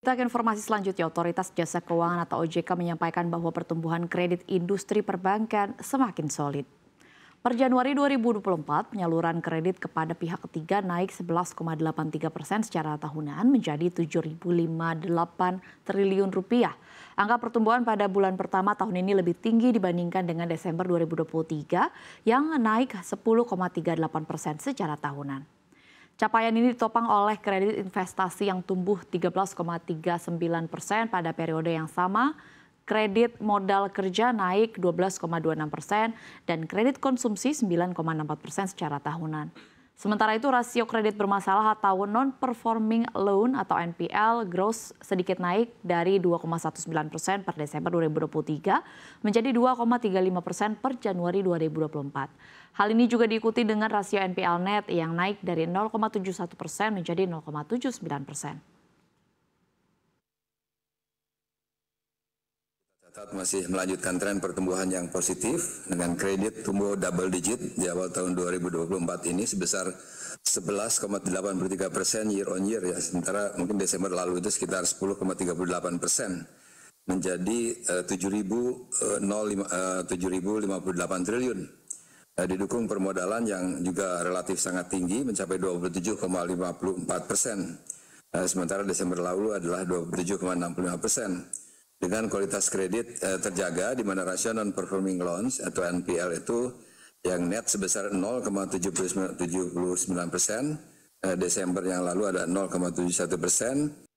Kita ke informasi selanjutnya, Otoritas Jasa Keuangan atau OJK menyampaikan bahwa pertumbuhan kredit industri perbankan semakin solid. Per Januari 2024, penyaluran kredit kepada pihak ketiga naik 11,83 persen secara tahunan menjadi 7.058 triliun rupiah. Angka pertumbuhan pada bulan pertama tahun ini lebih tinggi dibandingkan dengan Desember 2023 yang naik 10,38 persen secara tahunan. Capaian ini ditopang oleh kredit investasi yang tumbuh 13,39 persen pada periode yang sama, kredit modal kerja naik 12,26 persen, dan kredit konsumsi 9,64 persen secara tahunan. Sementara itu rasio kredit bermasalah atau non-performing loan atau NPL gross sedikit naik dari 2,19 persen per Desember 2023 menjadi 2,35 persen per Januari 2024. Hal ini juga diikuti dengan rasio NPL net yang naik dari 0,71 persen menjadi 0,79 persen. tetap masih melanjutkan tren pertumbuhan yang positif dengan kredit tumbuh double digit di awal tahun 2024 ini sebesar 11,83 persen year on year ya. Sementara mungkin Desember lalu itu sekitar 10,38 persen menjadi uh, 7.058 uh, triliun. Uh, didukung permodalan yang juga relatif sangat tinggi mencapai 27,54 persen. Eh, sementara Desember lalu adalah 27,65 persen dengan kualitas kredit eh, terjaga di mana rasio non performing loans atau NPL itu yang net sebesar 0,79 persen eh, Desember yang lalu ada 0,71 persen